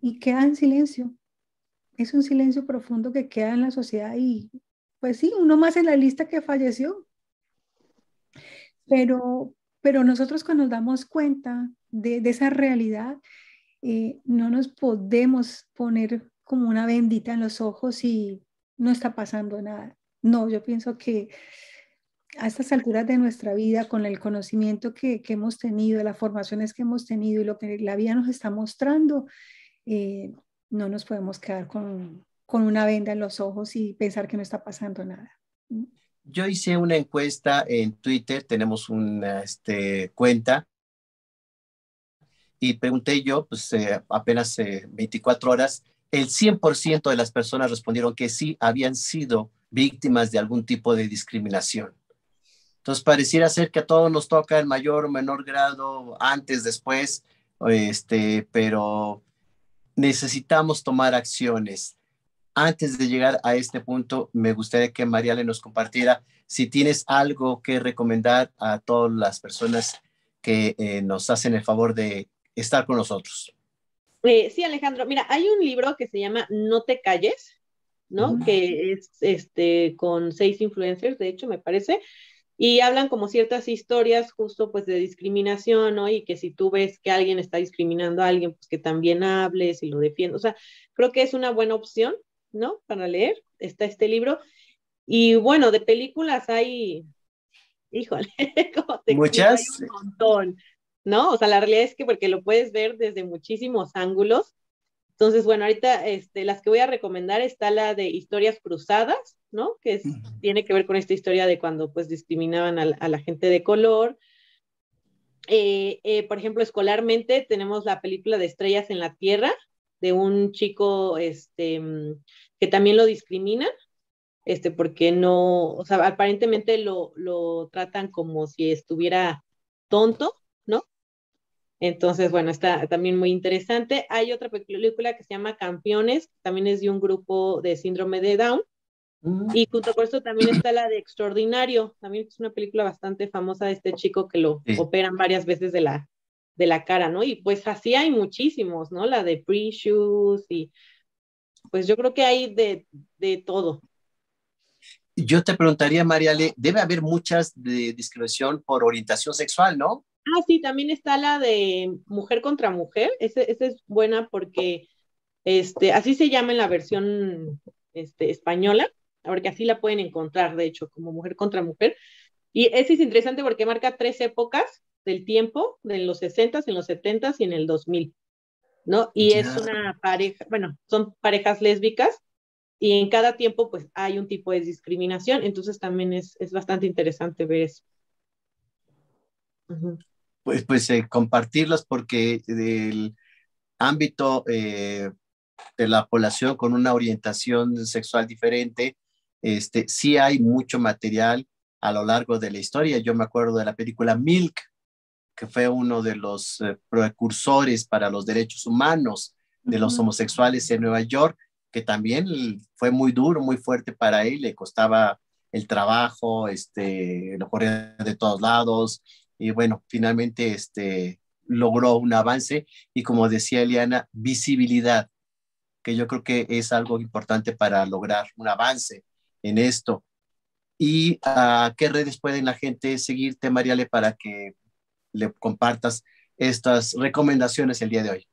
y queda en silencio. Es un silencio profundo que queda en la sociedad y pues sí, uno más en la lista que falleció. Pero, nosotros cuando nos damos cuenta de esa realidad, eh, no nos podemos poner como una bendita en los ojos y no está pasando nada. No, yo pienso que a estas alturas de nuestra vida, con el conocimiento que, hemos tenido, las formaciones que hemos tenido y lo que la vida nos está mostrando, eh, no nos podemos quedar con, con una venda en los ojos y pensar que no está pasando nada. Yo hice una encuesta en Twitter, tenemos una este, cuenta y pregunté yo, pues eh, apenas 24 eh, horas, el 100% de las personas respondieron que sí habían sido víctimas de algún tipo de discriminación. Entonces, pareciera ser que a todos nos toca en mayor o menor grado, antes, después, este, pero necesitamos tomar acciones. Antes de llegar a este punto, me gustaría que María le nos compartiera si tienes algo que recomendar a todas las personas que eh, nos hacen el favor de estar con nosotros. Eh, sí, Alejandro, mira, hay un libro que se llama No te calles, ¿no? Ah. Que es este, con seis influencers, de hecho, me parece, y hablan como ciertas historias justo pues de discriminación, ¿no? Y que si tú ves que alguien está discriminando a alguien, pues que también hables y lo defiendas. O sea, creo que es una buena opción, ¿no? Para leer, está este libro. Y bueno, de películas hay, híjole, como te Muchas. hay un montón. ¿no? O sea, la realidad es que porque lo puedes ver desde muchísimos ángulos. Entonces, bueno, ahorita este, las que voy a recomendar está la de historias cruzadas, ¿no? Que tiene que ver con esta historia de cuando pues discriminaban a, la gente de color. Eh, eh, por ejemplo, escolarmente tenemos la película de Estrellas en la Tierra, de un chico este, que también lo discrimina, este, porque no, o sea, aparentemente lo tratan como si estuviera tonto, entonces, bueno, está también muy interesante. Hay otra película que se llama Campeones, también es de un grupo de síndrome de Down. Mm. Y junto con esto también está la de Extraordinario, también es una película bastante famosa de este chico que lo operan varias veces de la, de la cara, ¿no? Y pues así hay muchísimos, ¿no? La de pre shoes y pues yo creo que hay de, todo. Yo te preguntaría, Mariale, debe haber muchas de discriminación por orientación sexual, ¿no? Ah, sí, también está la de mujer contra mujer. Esa es buena porque este, así se llama en la versión este, española, porque así la pueden encontrar, de hecho, como mujer contra mujer. Y ese es interesante porque marca tres épocas del tiempo, de los 60, en los 70 y en el 2000, ¿no? Y es una pareja, bueno, son parejas lésbicas y en cada tiempo pues hay un tipo de discriminación, entonces también es, es bastante interesante ver eso pues, pues eh, compartirlas porque del ámbito eh, de la población con una orientación sexual diferente, este, sí hay mucho material a lo largo de la historia. Yo me acuerdo de la película Milk, que fue uno de los eh, precursores para los derechos humanos de los homosexuales en Nueva York, que también fue muy duro, muy fuerte para él, le costaba el trabajo, este, lo corría de todos lados, y bueno, finalmente este, logró un avance y como decía Eliana, visibilidad, que yo creo que es algo importante para lograr un avance en esto. ¿Y a qué redes pueden la gente seguirte, Mariale, para que le compartas estas recomendaciones el día de hoy?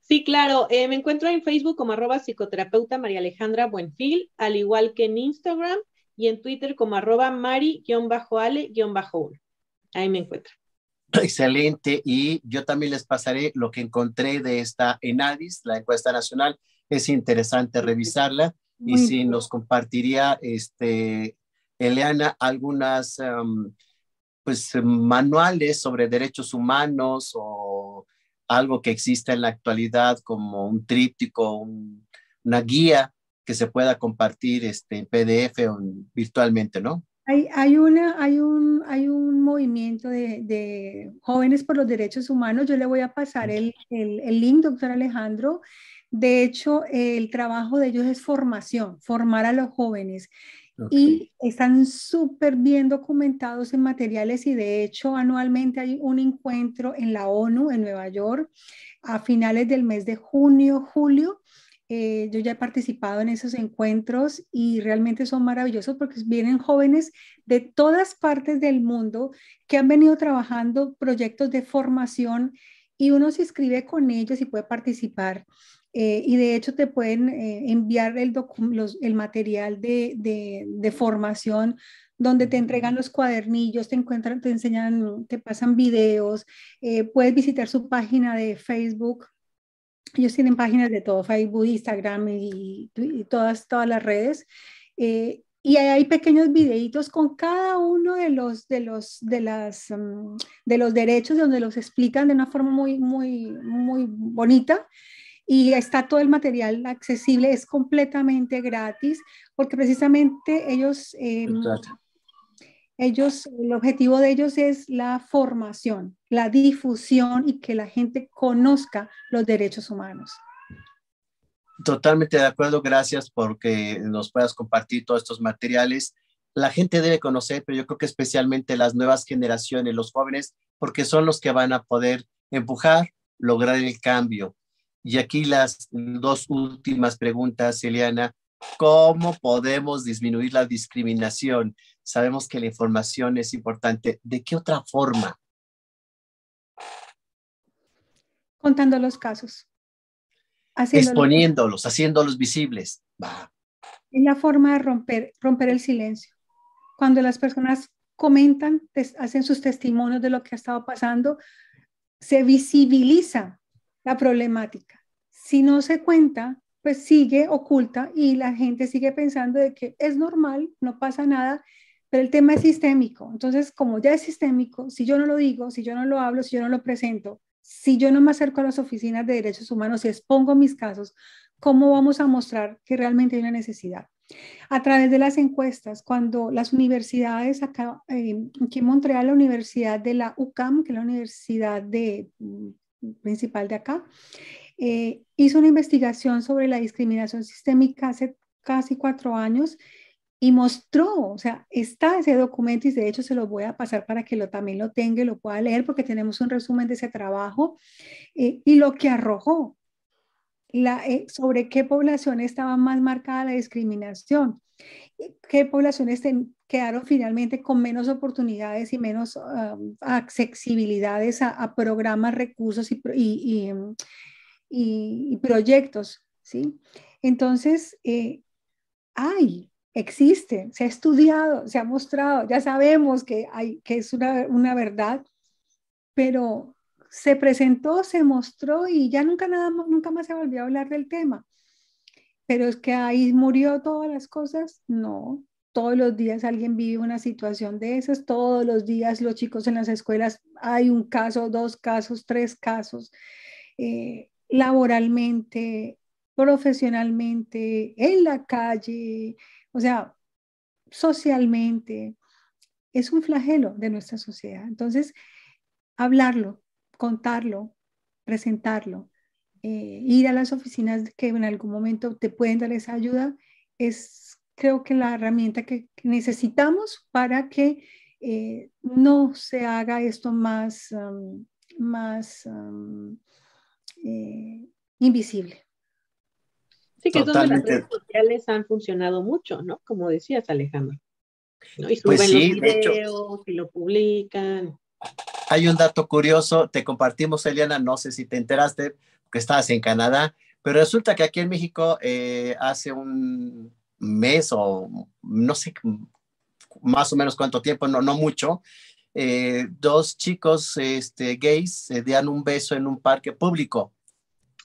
Sí, claro. Eh, me encuentro en Facebook como arroba psicoterapeuta María Alejandra Buenfil, al igual que en Instagram y en Twitter como arroba mari-ale-1. Ahí me encuentro. Excelente. Y yo también les pasaré lo que encontré de esta ENADIS, la encuesta nacional. Es interesante revisarla. y si nos compartiría, este, Eliana, algunas, em, pues, manuales sobre derechos humanos o algo que exista en la actualidad como un tríptico, una guía que se pueda compartir este, en PDF o virtualmente, ¿no? Hay, un, movimiento de, jóvenes por los derechos humanos. Yo le voy a pasar el, link, doctor Alejandro. De hecho, el trabajo de ellos es formación, formar a los jóvenes. Y están súper bien documentados en materiales y de hecho anualmente hay un encuentro en la ONU, en Nueva York, a finales del mes de junio, julio, eh, yo ya he participado en esos encuentros y realmente son maravillosos porque vienen jóvenes de todas partes del mundo que han venido trabajando proyectos de formación y uno se inscribe con ellos y puede participar. Eh, y de hecho te pueden eh, enviar el, el material de, formación donde te entregan los cuadernillos, te encuentran, te enseñan, te pasan videos, puedes visitar su página de Facebook ellos tienen páginas de todo, Facebook, Instagram y, todas, todas las redes. Eh, y hay pequeños videitos con cada uno de los, de los, de las, mm, de los derechos donde los explican de una forma muy, muy, muy bonita. Y está todo el material accesible, es completamente gratis, porque precisamente ellos em, ellos, el objetivo de ellos es la formación, la difusión y que la gente conozca los derechos humanos. Totalmente de acuerdo, gracias porque nos puedas compartir todos estos materiales. La gente debe conocer, pero yo creo que especialmente las nuevas generaciones, los jóvenes, porque son los que van a poder empujar, lograr el cambio. Y aquí las dos últimas preguntas, Eliana. ¿Cómo podemos disminuir la discriminación? sabemos que la información es importante. ¿De qué otra forma? Contando los casos. Exponiéndolos, haciéndolos visibles. Es la forma de romper, romper el silencio. Cuando las personas comentan, hacen sus testimonios de lo que ha estado pasando, se visibiliza la problemática. Si no se cuenta, pues sigue oculta y la gente sigue pensando de que es normal, no pasa nada pero el tema es sistémico. Entonces, como ya es sistémico, si yo no lo digo, si yo no lo hablo, si yo no lo presento, si yo no me acerco a las oficinas de derechos humanos y expongo mis casos, ¿cómo vamos a mostrar que realmente hay una necesidad? A través de las encuestas, cuando las universidades, acá eh, aquí en Montreal, la Universidad de la UCAM, que es la universidad de, mm, principal de acá, eh, hizo una investigación sobre la discriminación sistémica hace casi cuatro años y mostró, o sea, está ese documento y de hecho se lo voy a pasar para que lo, también lo tenga y lo pueda leer porque tenemos un resumen de ese trabajo eh, y lo que arrojó la, eh, sobre qué población estaba más marcada la discriminación, eh, qué poblaciones quedaron finalmente con menos oportunidades y menos ah, accesibilidades a, programas, recursos y, mm, y, y, proyectos, ¿sí? Entonces, hay existe se ha estudiado, se ha mostrado, ya sabemos que, hay, que es una, una verdad, pero se presentó, se mostró y ya nunca, nada, nunca más se volvió a hablar del tema. Pero es que ahí murió todas las cosas, no. Todos los días alguien vive una situación de esas, todos los días los chicos en las escuelas hay un caso, dos casos, tres casos, eh, laboralmente, profesionalmente, en la calle, o sea, socialmente, es un flagelo de nuestra sociedad. Entonces, hablarlo, contarlo, presentarlo, eh, ir a las oficinas que en algún momento te pueden dar esa ayuda, es creo que la herramienta que necesitamos para que eh, no se haga esto más, um, más um, eh, invisible. Sí, que todas las redes sociales han funcionado mucho, ¿no? Como decías, Alejandro. ¿no? Y pues suben los videos y lo publican. Hay un dato curioso, te compartimos, Eliana, no sé si te enteraste, que estabas en Canadá, pero resulta que aquí en México eh, hace un mes o no sé más o menos cuánto tiempo, no, no mucho, eh, dos chicos este, gays se dan un beso en un parque público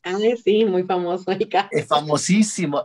Ay, sí, muy famoso. Es famosísimo.